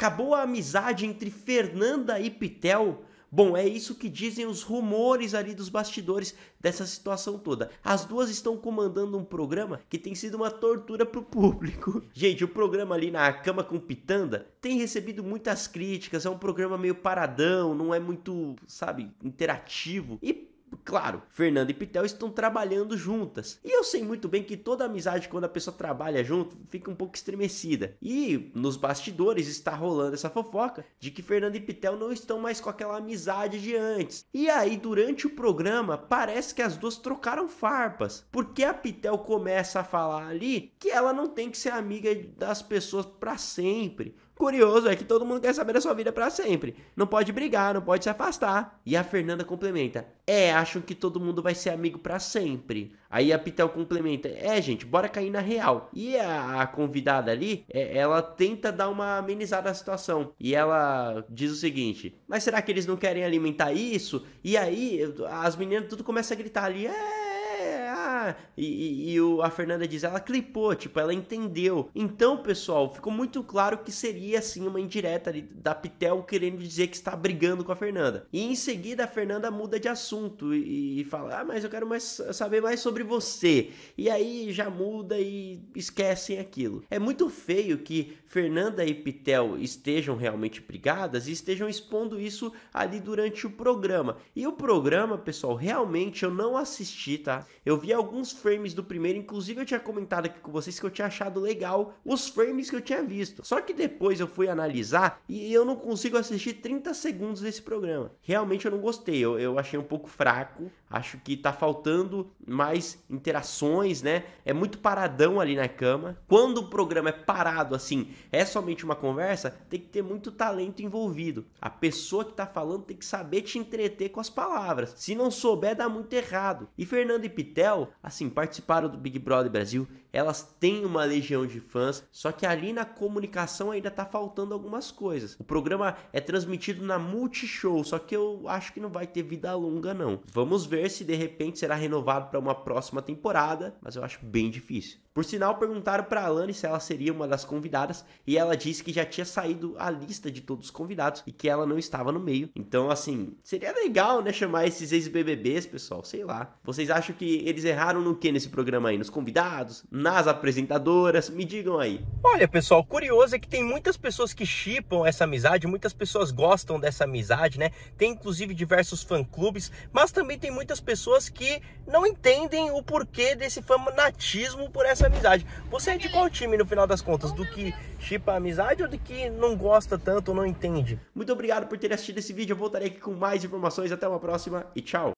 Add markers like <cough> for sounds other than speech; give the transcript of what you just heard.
Acabou a amizade entre Fernanda e Pitel? Bom, é isso que dizem os rumores ali dos bastidores dessa situação toda. As duas estão comandando um programa que tem sido uma tortura pro público. <laughs> Gente, o programa ali na cama com Pitanda tem recebido muitas críticas, é um programa meio paradão, não é muito, sabe, interativo. E claro, Fernanda e Pitel estão trabalhando juntas. E eu sei muito bem que toda amizade, quando a pessoa trabalha junto, fica um pouco estremecida. E nos bastidores está rolando essa fofoca de que Fernanda e Pitel não estão mais com aquela amizade de antes. E aí, durante o programa, parece que as duas trocaram farpas. Porque a Pitel começa a falar ali que ela não tem que ser amiga das pessoas para sempre Curioso é que todo mundo quer saber da sua vida para sempre. Não pode brigar, não pode se afastar. E a Fernanda complementa: É, acham que todo mundo vai ser amigo para sempre. Aí a Pitel complementa: É, gente, bora cair na real. E a, convidada ali, é, ela tenta dar uma amenizada à situação. E ela diz o seguinte: Mas será que eles não querem alimentar isso? E aí as meninas tudo começa a gritar ali: É e, e, e o, a Fernanda diz, ela clipou, tipo, ela entendeu. Então, pessoal, ficou muito claro que seria assim uma indireta da Pitel querendo dizer que está brigando com a Fernanda. E em seguida a Fernanda muda de assunto e, e fala, ah, mas eu quero mais, saber mais sobre você. E aí já muda e esquecem aquilo. É muito feio que Fernanda e Pitel estejam realmente brigadas e estejam expondo isso ali durante o programa. E o programa, pessoal, realmente eu não assisti, tá? Eu vi alguns alguns frames do primeiro, inclusive eu tinha comentado aqui com vocês que eu tinha achado legal os frames que eu tinha visto. Só que depois eu fui analisar e eu não consigo assistir 30 segundos desse programa. Realmente eu não gostei, eu, eu achei um pouco fraco, acho que tá faltando mais interações, né? É muito paradão ali na cama. Quando o programa é parado assim, é somente uma conversa, tem que ter muito talento envolvido. A pessoa que tá falando tem que saber te entreter com as palavras. Se não souber, dá muito errado. E Fernando e Pitel assim, participaram do Big Brother Brasil, elas têm uma legião de fãs, só que ali na comunicação ainda tá faltando algumas coisas. O programa é transmitido na Multishow, só que eu acho que não vai ter vida longa não. Vamos ver se de repente será renovado para uma próxima temporada, mas eu acho bem difícil. Por sinal, perguntaram para Alane se ela seria uma das convidadas e ela disse que já tinha saído a lista de todos os convidados e que ela não estava no meio. Então, assim, seria legal, né, chamar esses ex-BBBs, pessoal, sei lá. Vocês acham que eles erraram no que nesse programa aí? Nos convidados? Nas apresentadoras? Me digam aí. Olha, pessoal, curioso é que tem muitas pessoas que chipam essa amizade, muitas pessoas gostam dessa amizade, né? Tem inclusive diversos fã-clubes, mas também tem muitas pessoas que não entendem o porquê desse fanatismo por essa essa amizade. Você é de qual time no final das contas? Do que chipa amizade ou do que não gosta tanto ou não entende? Muito obrigado por ter assistido esse vídeo. Eu voltarei aqui com mais informações. Até uma próxima e tchau!